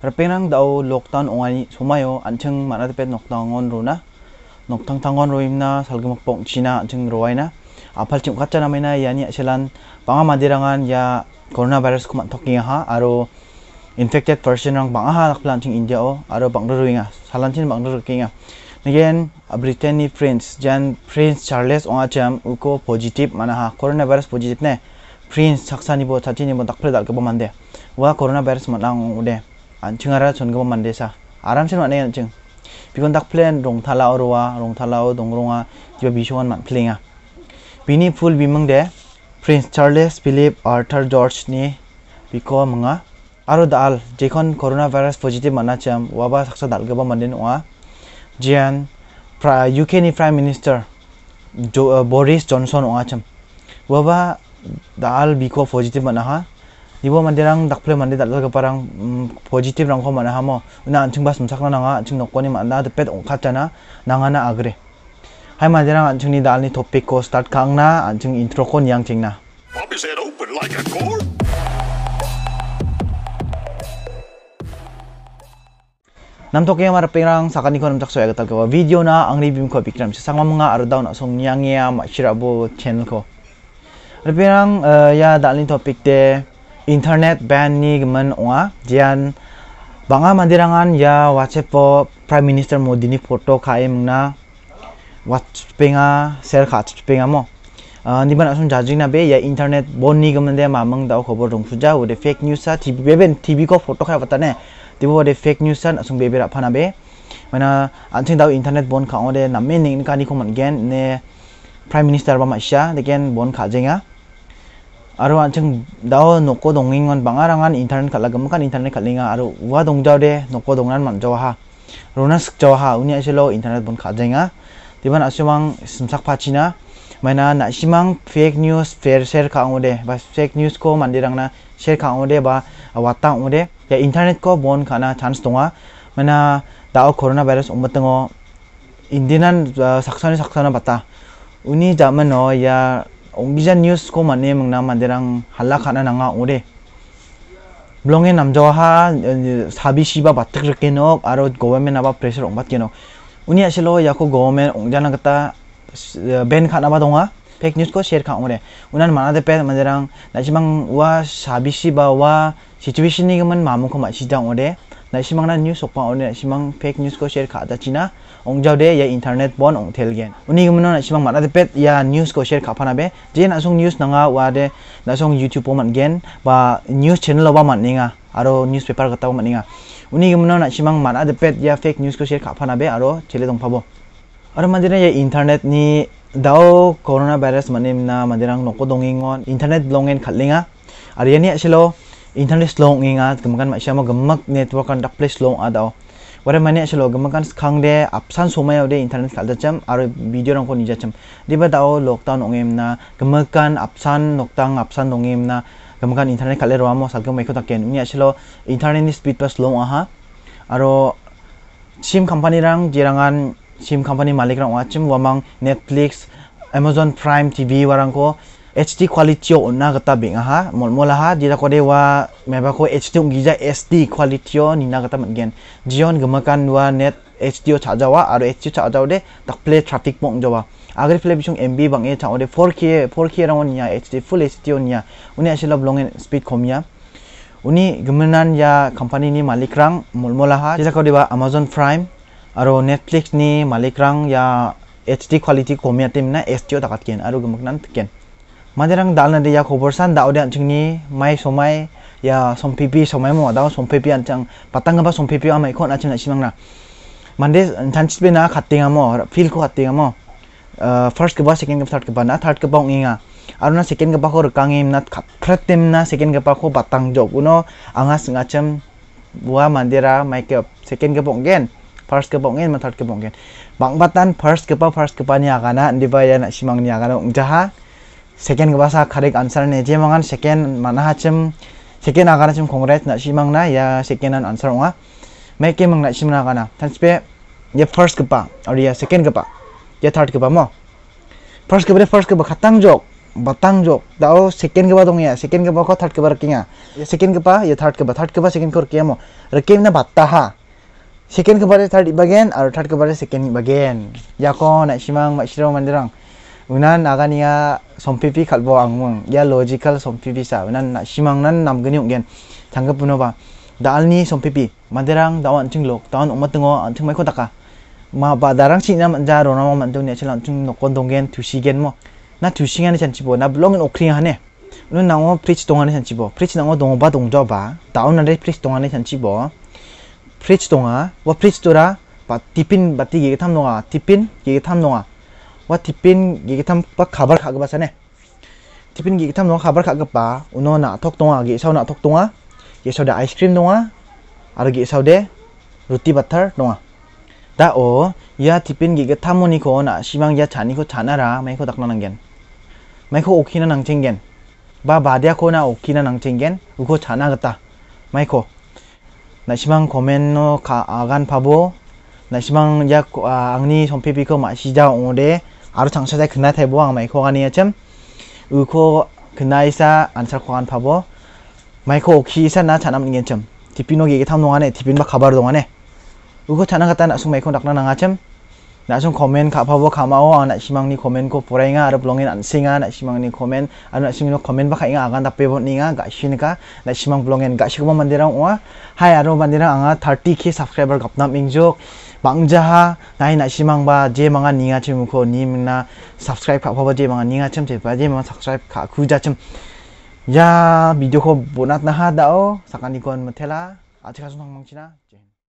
Rapenang dao lockdown ongani somayo ancheng manate pen noktang on runa noktang tangon roimna salgumak pong china ancheng roaina apal chim khatcha namaina yani achalan panga madirangan ya, ya corona virus kuma talking ha aro infected person rang banga ha lakplan ching india o aro bangdo roinga salan chin bangdo rokinga again a britain prince jan prince charles onga cham uko positive manaha corona virus positive ne prince saksani bo thachini bo dakpre dalgo bomande wa corona virus manang ude 안칭하라전금만 만대사 아람신 만에 안칭 비건 닥 플랜 롱탈라오 로와 롱탈라오 동롱아 집에 미쇼한 만 플링아 비니 풀비멍대 프린스 찰리스 필립 아르터 조지니 비코 멍아 아로 달제컨 코로나 바이러스 포지티브 만나참 와바 삭사 달가바 만든 와 지안 프라 유케니 프라임 미니스터 조 어, 보리스 존슨 와 참. 와바 달 비코 포지티브 만나하 ibo mandirang dakple mandi dal ga parang mm, positif rang khoma na hamo na anching bas msakna na nga anching nokoni ma na de pet ong khatana na nga na agre hai mandirang anching ni dal ni topic ko start kang na anching intro kon yang ching na nam toke amar pengrang sakani ko nam takso ya gatal ko video na ang review ko bikram sa sangma mga arudaw na song yang ya ma shirabo channel ko Rupanya, eh, ya, dalam topik deh, internet ban ni gman wa jian banga mandirangan ya whatsapp prime minister modi ni photo khaim na whatsapp nga share kha whatsapp nga mo ah, ni ban asun jaji na be ya internet bon ni gman de mamang da khobor dong su ja ode fake news sa tv beben tv ko photo kha batane tibo ode fake news san asun bebe ra phana be mana anthing da internet bon kha ode na meaning ka ni khoman gen ne prime minister ba ma sha de gen bon kha jenga aru anchang dao noko dongin ngon bangarangan internet khala gam kan internet khalinga aru wa dongjaw de noko dongran man jaw ha ronas jaw ha uni aselo internet bon khajenga tiban asimang simsak pachina maina na simang fake news fair share ka ode ba fake news ko mandirang na share ka ode ba awata ode ya internet ko bon khana chance tonga maina dao corona virus umatango indinan uh, saksana saksana bata uni jamano ya 옹기자 뉴스 고 만에 명나 만데랑 할라카나 나가 오래 블롱에 남자와 하 사비시바 바특 적게노 아로 고베멘 아바 프레셔 옹받게노 우니 아실로 야코 고멘 옹자나 갔다 벤 카나바 동아 팩 뉴스 거 셰어 카오레 우난 마나데 페 만데랑 나지망 와 사비시바와 시츄에이션이 그만 마무코 마시다 오래 na simang na news sokpa one simang fake news ko share kha da china ong jaw de ya internet bon ong thel gen uni gum na simang mana de pet ya news ko share kha pha na be je na song news nanga wa de na song youtube po man gen ba news channel ba man ninga aro newspaper ga ta man ninga uni gum na simang mana de pet ya fake news ko share kha pha na be aro chele dong phabo aro man de ya internet ni dao corona virus manim na manirang nokodongingon internet longen khallinga ar yani chelo internet long inga gemakan macam apa gemak network kan dah place long ada wala mana selo gemakan sekarang de absan semua ya internet kalau macam ada video orang ni macam di bawah tahu lockdown orang na gemakan absan lockdown absan orang na gemakan internet kalau ruang mau salgam mereka tak kian ni selo internet ni speed pas long aha aro sim company rang jirangan sim company malik rang macam wamang netflix amazon prime tv warangko ko HD quality on na kata bing aha mol mol aha jira ko dewa me ba ko HD ung giza SD quality on ni na kata man gen jion gamakan wa net HD o cha jawa aro HD cha jaw de tak play traffic mong jawa agre play bisung MB bang e cha ode 4K 4K ra on ya HD full HD on ya uni asila long e speed khom ya uni gamanan ya company ni malik rang mol mol aha jira ko dewa Amazon Prime aro Netflix ni malik rang ya HD quality khom ya tim na HD o takat gen aro gamakan tken manjarang dalna de ya khobor san da odan chingni mai somai ya som pp somai mo da som pp an chang patanga ba som pp a mai khon achina chimang na mande chanchi be na khatinga mo feel ko khatinga mo uh, first ke ba second ke third ke ba na third ke ba inga aruna second ke ba khor kangim na khatrem na second ke ba kho batang jok uno anga singa cham bua mandira mai ke second ke bongen first ke bongen ma third ke bongen bang batan first ke ba first ke ba ni aga na ndiba ya na simang ni aga na jaha second bahasa karek answer ne je mangan second mana hachim second agana chim congrats na shimang na ya second an answer wa ah. meke mang na shim na gana ah. tanspe ye ya first gba or ye ya second gba ye ya third gba mo first gba first gba khatang jok batang jok dao second gba dong ya second gba ko third gba rakinga ye second gba ye third gba third gba second kor kiamo rakim na batta ha ah. second gba third bagen or third gba second bagen ya ko na shimang ma shiro mandirang unan agan ya sompipi kalbo a n g m u n g ya logical sompipi sa unan simang nan n a m g e n i ungen tangga puno ba dalni sompipi manderang dawan tinglok dawan u m a t e n g o anting maiko daka ma ba darang sina manja rona ma mantung ne chelang tung nokon dongen tusigen mo na tusingane chanchibo na blongen okring hane unan nango preach dongane chanchibo preach nango dongba dongjo ba dawan nare preach dongane chanchibo preach donga wa preach dora ba tipin ba ti ge tham nonga tipin ge tham nonga wa tipin gi gitam pa khabar kha ga sane tipin gi gitam no khabar kha ga pa uno na tok tonga gi sa na tok tonga ye so da ice cream no ar gi sa de roti batar no da o ya tipin gi ga thamoni ko ya na simang ya chani ko chana ra mai ko dakna nangen mai ko okina nang chenggen ba badya ko na okina nang chenggen u ko chana ga ta mai ko na simang comment no ka agan pabo na simang ya angni sompe bi ko ma si ja ore আৰু চাংছ যাই খুনাই থাকিব আং মাইক কানি আছাম উখ খুনাইছা আনচাৰ খোৱা পাব মাইক অসিছা না চানাম নিগেছাম টিফিনো গেগে থাম নহানে টিফিন বা খাবাৰ দোৱানে উখ চানা কাটা নাচোন মাইক ডাক্তৰ নাঙাছাম nasung c o m m e n t ka h phabo khamao ana simangni c o m m e n t ko porainga aro blongin ansinga na simangni c o m m e n a r na simangni c o m m e n t ba khainga agan da pebo ninga ga shinka na simang blongin ga shikma mandirang wa h a y aro mandirang anga 30k subscriber gapnam ingjok bangjaha nai na simang ba je manga ninga chim ko nimna subscribe ka h phabo je manga ninga chim te ba je manga subscribe ka h khuja chim ya video ko bonat na ha dao sakani kon mathela 아직 가서 방망치나